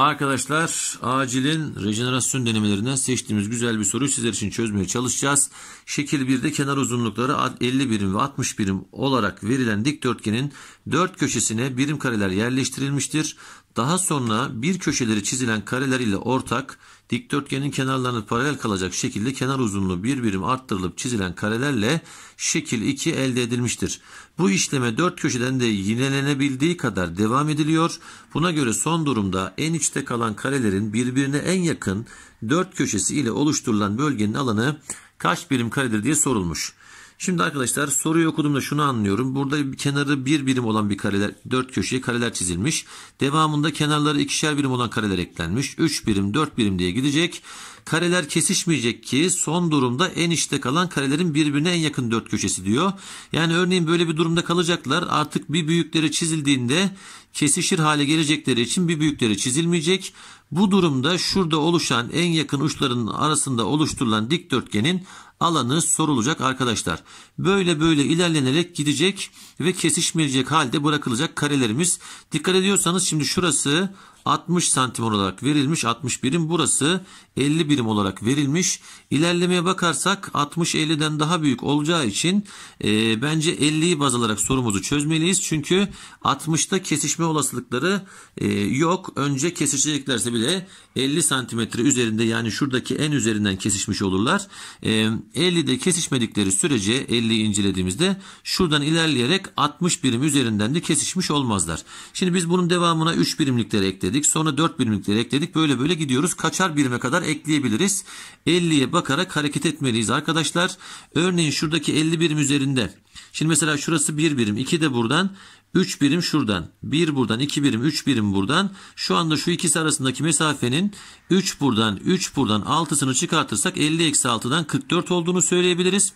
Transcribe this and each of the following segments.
Arkadaşlar acilin rejenerasyon denemelerinden seçtiğimiz güzel bir soruyu sizler için çözmeye çalışacağız. Şekil 1'de kenar uzunlukları 50 birim ve 60 birim olarak verilen dikdörtgenin 4 köşesine birim kareler yerleştirilmiştir. Daha sonra bir köşeleri çizilen kareler ile ortak, dikdörtgenin kenarlarını paralel kalacak şekilde kenar uzunluğu bir birim arttırılıp çizilen karelerle şekil 2 elde edilmiştir. Bu işleme dört köşeden de yinelenebildiği kadar devam ediliyor. Buna göre son durumda en içte kalan karelerin birbirine en yakın dört köşesi ile oluşturulan bölgenin alanı kaç birim karedir diye sorulmuş. Şimdi arkadaşlar soruyu okuduğumda şunu anlıyorum. Burada bir kenarı bir birim olan bir kareler, dört köşeye kareler çizilmiş. Devamında kenarları ikişer birim olan kareler eklenmiş. Üç birim, dört birim diye gidecek. Kareler kesişmeyecek ki son durumda en işte kalan karelerin birbirine en yakın dört köşesi diyor. Yani örneğin böyle bir durumda kalacaklar. Artık bir büyükleri çizildiğinde kesişir hale gelecekleri için bir büyükleri çizilmeyecek. Bu durumda şurada oluşan en yakın uçların arasında oluşturulan dikdörtgenin alanı sorulacak arkadaşlar. Böyle böyle ilerlenerek gidecek ve kesişmeyecek halde bırakılacak karelerimiz. Dikkat ediyorsanız şimdi şurası 60 santim olarak verilmiş 60 birim burası 50 birim olarak verilmiş ilerlemeye bakarsak 60 50'den daha büyük olacağı için e, bence 50'yi baz alarak sorumuzu çözmeliyiz çünkü 60'ta kesişme olasılıkları e, yok önce kesişeceklerse bile 50 santimetre üzerinde yani şuradaki en üzerinden kesişmiş olurlar e, 50'de kesişmedikleri sürece 50'yi incelediğimizde şuradan ilerleyerek 60 birim üzerinden de kesişmiş olmazlar şimdi biz bunun devamına 3 birimlikleri ekledik ekledik. Sonra 4 birimlikleri ekledik. Böyle böyle gidiyoruz. Kaçar birime kadar ekleyebiliriz. 50'ye bakarak hareket etmeliyiz arkadaşlar. Örneğin şuradaki 50 birim üzerinde. Şimdi mesela şurası 1 birim. 2 de buradan. 3 birim şuradan, 1 buradan, 2 birim, 3 birim buradan. Şu anda şu ikisi arasındaki mesafenin 3 buradan, 3 buradan 6'sını çıkartırsak 50 eksi 6'dan 44 olduğunu söyleyebiliriz.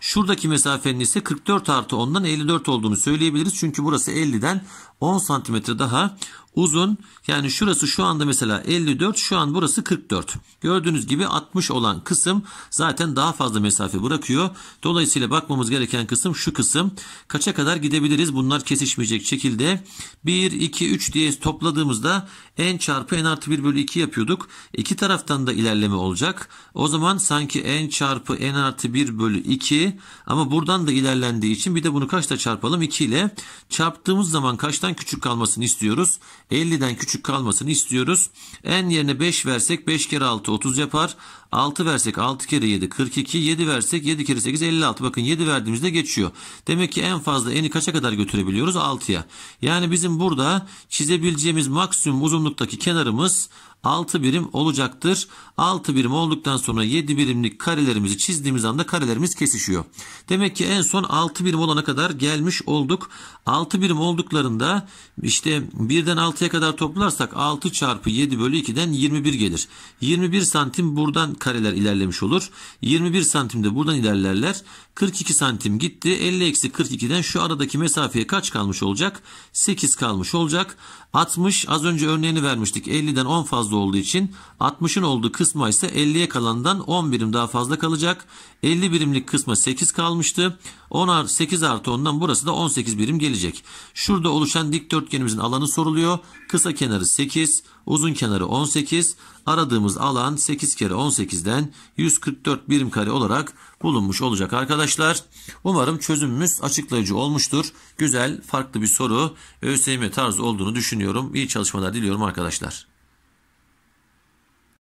Şuradaki mesafenin ise 44 artı 10'dan 54 olduğunu söyleyebiliriz. Çünkü burası 50'den 10 santimetre daha uzun. Yani şurası şu anda mesela 54 şu an burası 44. Gördüğünüz gibi 60 olan kısım zaten daha fazla mesafe bırakıyor. Dolayısıyla bakmamız gereken kısım şu kısım. Kaça kadar gidebiliriz? Bunlar kesişmiş değişmeyecek şekilde 1, 2, 3 diye topladığımızda n çarpı n artı 1 bölü 2 yapıyorduk. İki taraftan da ilerleme olacak. O zaman sanki n çarpı n artı 1 bölü 2 ama buradan da ilerlendiği için bir de bunu kaçta çarpalım? 2 ile çarptığımız zaman kaçtan küçük kalmasını istiyoruz? 50'den küçük kalmasını istiyoruz. n yerine 5 versek 5 kere 6 30 yapar. 6 versek 6 kere 7 42, 7 versek 7 kere 8 56. Bakın 7 verdiğimizde geçiyor. Demek ki en fazla n'i kaça kadar götürebiliyoruz? 6'ya. Yani bizim burada çizebileceğimiz maksimum uzunluktaki kenarımız 6 birim olacaktır. 6 birim olduktan sonra 7 birimlik karelerimizi çizdiğimiz anda karelerimiz kesişiyor. Demek ki en son 6 birim olana kadar gelmiş olduk. 6 birim olduklarında işte 1'den 6'ya kadar toplarsak 6 çarpı 7 bölü 2'den 21 gelir. 21 santim buradan kareler ilerlemiş olur. 21 santim de buradan ilerlerler. 42 santim gitti. 50 eksi 42'den şu aradaki mesafeye kaç kalmış olacak? 8 kalmış olacak. 60 az önce örneğini vermiştik. 50'den 10 fazla fazla olduğu için 60'ın olduğu kısma ise 50'ye kalanından 10 birim daha fazla kalacak. 50 birimlik kısma 8 kalmıştı. 10 artı 8 artı 10'dan burası da 18 birim gelecek. Şurada oluşan dikdörtgenimizin alanı soruluyor. Kısa kenarı 8, uzun kenarı 18. Aradığımız alan 8 kere 18'den 144 birim kare olarak bulunmuş olacak arkadaşlar. Umarım çözümümüz açıklayıcı olmuştur. Güzel, farklı bir soru. ÖSYM tarzı olduğunu düşünüyorum. İyi çalışmalar diliyorum arkadaşlar.